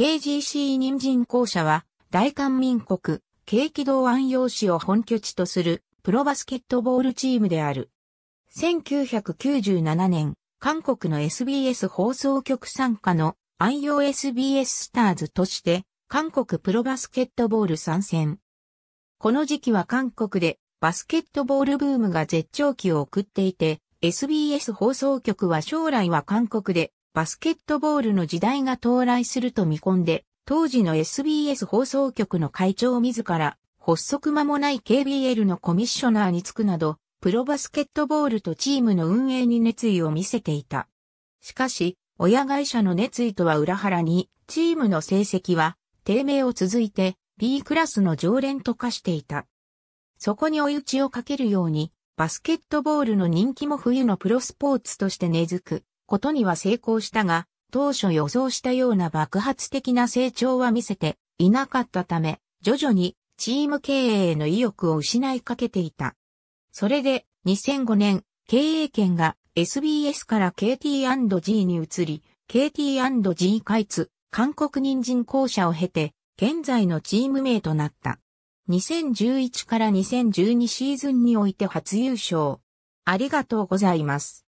KGC 人参公社は、大韓民国、軽機道安陽市を本拠地とする、プロバスケットボールチームである。1997年、韓国の SBS 放送局参加の安陽 SBS スターズとして、韓国プロバスケットボール参戦。この時期は韓国でバスケットボールブームが絶頂期を送っていて、SBS 放送局は将来は韓国でバスケットボールの時代が到来すると見込んで、当時の SBS 放送局の会長自ら、発足間もない KBL のコミッショナーに就くなど、プロバスケットボールとチームの運営に熱意を見せていた。しかし、親会社の熱意とは裏腹に、チームの成績は、低迷を続いて、B クラスの常連と化していた。そこに追い打ちをかけるように、バスケットボールの人気も冬のプロスポーツとして根付く、ことには成功したが、当初予想したような爆発的な成長は見せていなかったため、徐々にチーム経営への意欲を失いかけていた。それで2005年、経営権が SBS から KT&G に移り、KT&G 開通、韓国人人公社を経て、現在のチーム名となった。2011から2012シーズンにおいて初優勝。ありがとうございます。